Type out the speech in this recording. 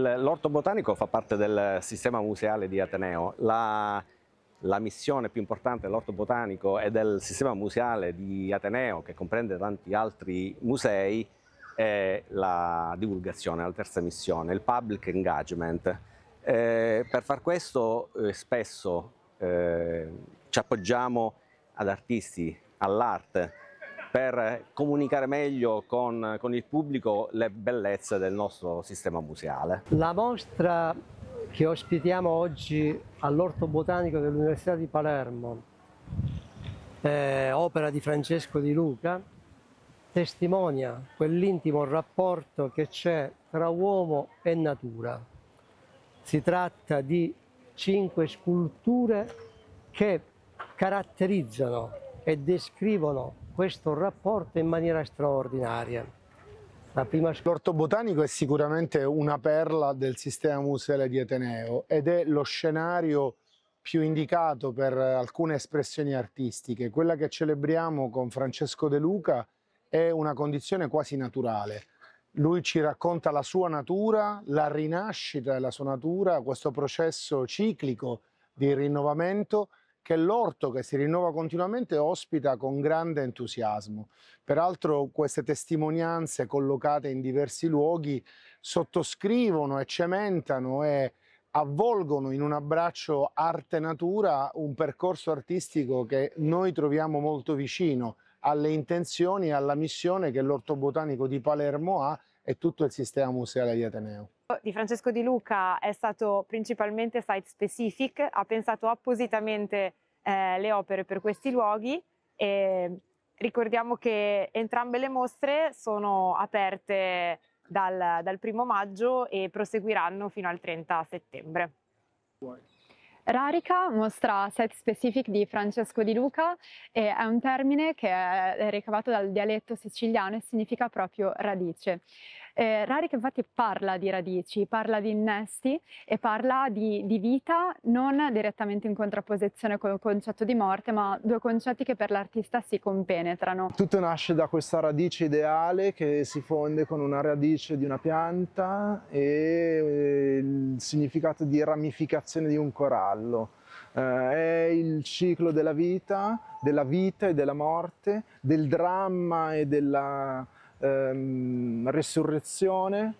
L'orto botanico fa parte del sistema museale di Ateneo. La, la missione più importante dell'orto botanico e del sistema museale di Ateneo, che comprende tanti altri musei, è la divulgazione, la terza missione, il public engagement. Eh, per far questo eh, spesso eh, ci appoggiamo ad artisti, all'arte, per comunicare meglio con, con il pubblico le bellezze del nostro sistema museale. La mostra che ospitiamo oggi all'Orto Botanico dell'Università di Palermo, eh, opera di Francesco di Luca, testimonia quell'intimo rapporto che c'è tra uomo e natura. Si tratta di cinque sculture che caratterizzano e descrivono questo rapporto in maniera straordinaria. Prima... L'orto botanico è sicuramente una perla del sistema museale di Ateneo ed è lo scenario più indicato per alcune espressioni artistiche. Quella che celebriamo con Francesco De Luca è una condizione quasi naturale. Lui ci racconta la sua natura, la rinascita della sua natura, questo processo ciclico di rinnovamento che l'orto che si rinnova continuamente ospita con grande entusiasmo. Peraltro queste testimonianze collocate in diversi luoghi sottoscrivono e cementano e avvolgono in un abbraccio arte-natura un percorso artistico che noi troviamo molto vicino alle intenzioni e alla missione che l'Orto Botanico di Palermo ha e tutto il sistema museale di Ateneo. Di Francesco Di Luca è stato principalmente site specific, ha pensato appositamente eh, le opere per questi luoghi e ricordiamo che entrambe le mostre sono aperte dal, dal primo maggio e proseguiranno fino al 30 settembre. Rarica, mostra set specific di Francesco Di Luca, e è un termine che è ricavato dal dialetto siciliano e significa proprio radice. Eh, Rarik infatti parla di radici, parla di innesti e parla di, di vita non direttamente in contrapposizione con il concetto di morte, ma due concetti che per l'artista si compenetrano. Tutto nasce da questa radice ideale che si fonde con una radice di una pianta e eh, il significato di ramificazione di un corallo. Uh, è il ciclo della vita, della vita e della morte, del dramma e della ehm, resurrezione,